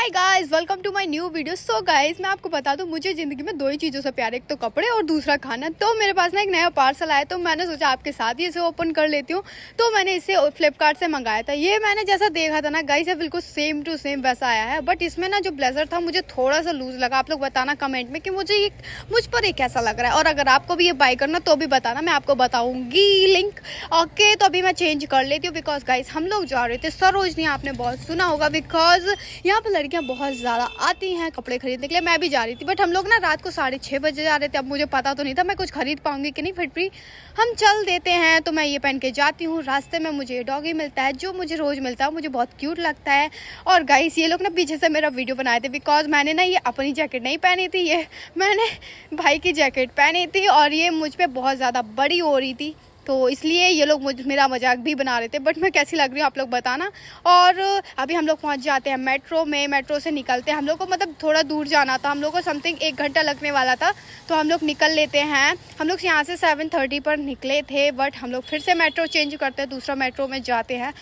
hi guys welcome to my new video so guys मैं आपको बता दूं मुझे ज़िंदगी में दो ही चीज़ों से प्यार एक तो कपड़े और दूसरा खाना तो मेरे पास ना एक नया पार्सल आया तो मैंने सोचा आपके साथ ही इसे ओपन कर लेती हूँ तो मैंने इसे फ्लिपकार्ट से मंगाया था ये मैंने जैसा देखा था ना गाइस है बिल्कुल सेम टू सेम वैसा आया है बट इसमें ना जो ब्लेजर था मुझे थोड़ा सा लूज़ लगा आप लोग बताना कमेंट में कि मुझे ये मुझ पर एक कैसा लग रहा है और अगर आपको भी ये बाई करना तो भी बताना मैं आपको बताऊँगी लिंक ओके तो अभी मैं चेंज कर लेती हूँ बिकॉज गाइज हम लोग जा रहे थे सरोजनी आपने बहुत सुना होगा बिकॉज यहाँ पर लड़की लड़कियां बहुत ज़्यादा आती हैं कपड़े खरीदने के लिए मैं भी जा रही थी बट हम लोग ना रात को साढ़े छह बजे जा रहे थे अब मुझे पता तो नहीं था मैं कुछ खरीद पाऊंगी कि नहीं फिर भी हम चल देते हैं तो मैं ये पहन के जाती हूँ रास्ते में मुझे डॉगी मिलता है जो मुझे रोज़ मिलता है मुझे बहुत क्यूट लगता है और गाइस ये लोग ना पीछे से मेरा वीडियो बनाए थे बिकॉज मैंने ना ये अपनी जैकेट नहीं पहनी थी ये मैंने भाई की जैकेट पहनी थी और ये मुझ पर बहुत ज़्यादा बड़ी हो रही थी तो इसलिए ये लोग मुझ मेरा मजाक भी बना रहे थे बट मैं कैसी लग रही हूँ आप लोग बताना और अभी हम लोग पहुँच जाते हैं मेट्रो में मेट्रो से निकलते हैं हम लोग को मतलब थोड़ा दूर जाना था हम लोग को समथिंग एक घंटा लगने वाला था तो हम लोग निकल लेते हैं हम लोग यहाँ से सेवन थर्टी पर निकले थे बट हम लोग फिर से मेट्रो चेंज करते हैं दूसरा मेट्रो में जाते हैं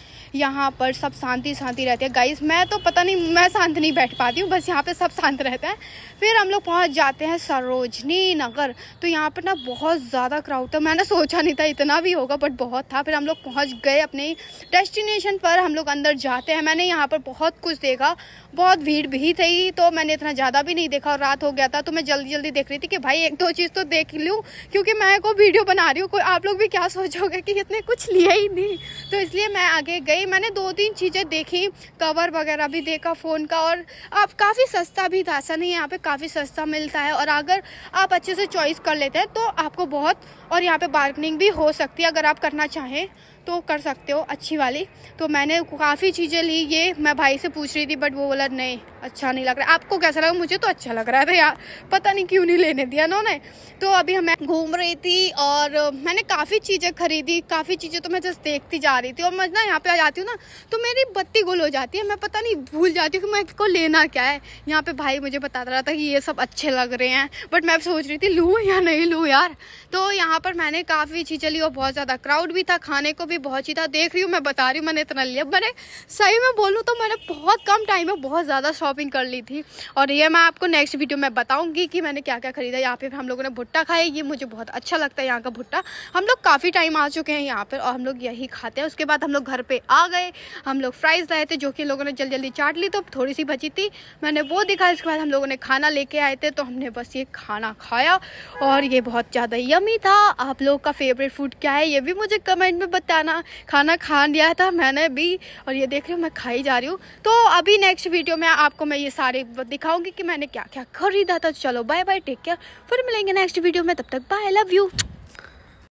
यहाँ पर सब शांति शांति रहती है गाइज मैं तो पता नहीं मैं शांत नहीं बैठ पाती हूँ बस यहाँ पर सब शांत रहते हैं फिर हम लोग पहुँच जाते हैं सरोजनी नगर तो यहाँ पर ना बहुत ज़्यादा क्राउड था मैंने सोचा नहीं था इतना कितना भी होगा बट बहुत था फिर हम लोग पहुँच गए अपने डेस्टिनेशन पर हम लोग अंदर जाते हैं मैंने यहाँ पर बहुत कुछ देखा बहुत भीड़ भी थी तो मैंने इतना ज़्यादा भी नहीं देखा और रात हो गया था तो मैं जल्दी जल्दी देख रही थी कि भाई एक दो चीज़ तो देख लूँ क्योंकि मैं को वीडियो बना रही हूँ आप लोग भी क्या सोचोगे कि इतने कुछ लिया ही नहीं तो इसलिए मैं आगे गई मैंने दो तीन चीज़ें देखी कवर वगैरह भी देखा फ़ोन का और आप काफ़ी सस्ता भी था ऐसा नहीं यहाँ पे काफ़ी सस्ता मिलता है और अगर आप अच्छे से चॉइस कर लेते हैं तो आपको बहुत और यहाँ पे बार्गनिंग भी हो सकती है अगर आप करना चाहें तो कर सकते हो अच्छी वाली तो मैंने काफ़ी चीज़ें ली ये मैं भाई से पूछ रही थी बट वो बोला नहीं अच्छा नहीं लग रहा आपको कैसा लगा मुझे तो अच्छा लग रहा था यार पता नहीं क्यों नहीं लेने दिया उन्होंने तो अभी हमें घूम रही थी और मैंने काफ़ी चीज़ें खरीदी काफ़ी चीज़ें तो मैं जस्ट देखती जा रही थी और मैं ना यहाँ पे आ जाती हूँ ना तो मेरी बत्ती गुल हो जाती है मैं पता नहीं भूल जाती हूँ कि मैं इसको लेना क्या है यहाँ पे भाई मुझे बताता रहा था कि ये सब अच्छे लग रहे हैं बट मैं सोच रही थी लूँ या नहीं लूँ यार तो यहाँ पर मैंने काफ़ी ली और बहुत ज़्यादा क्राउड भी था खाने को भी बहुत ही था देख रही हूँ मैं बता रही हूँ मैंने इतना लिया मैंने सही में बोलूँ तो मैंने बहुत कम टाइम में बहुत ज़्यादा शॉपिंग कर ली थी और ये मैं आपको नेक्स्ट वीडियो में बताऊँगी कि मैंने क्या क्या खरीदा यहाँ पर हम लोगों ने भुट्टा खाया ये मुझे बहुत अच्छा लगता है यहाँ का भुट्टा हम लोग काफ़ी टाइम आ चुके हैं यहाँ पर और हम लोग यही खाते हैं उसके बाद हम लोग घर पर आ गए हम लोग फ्राइज़ लाए थे जो कि लोगों ने जल्दी जल्दी चाट ली तो थोड़ी सी बची थी मैंने वो दिखाया इसके बाद हम लोगों ने खाना लेके आए थे तो हमने बस ये खाना खाया और ये बहुत ज़्यादा यमी था आप लोग का फेवरेट फूड क्या है ये भी मुझे कमेंट में बताना खाना खा लिया था मैंने भी और ये देख रही हूँ मैं खाई जा रही हूँ तो अभी नेक्स्ट वीडियो में आपको मैं ये सारे दिखाऊंगी कि मैंने क्या क्या खरीदा था चलो बाय बाय टेक केयर फिर मिलेंगे नेक्स्ट वीडियो में तब तक बाय लव यू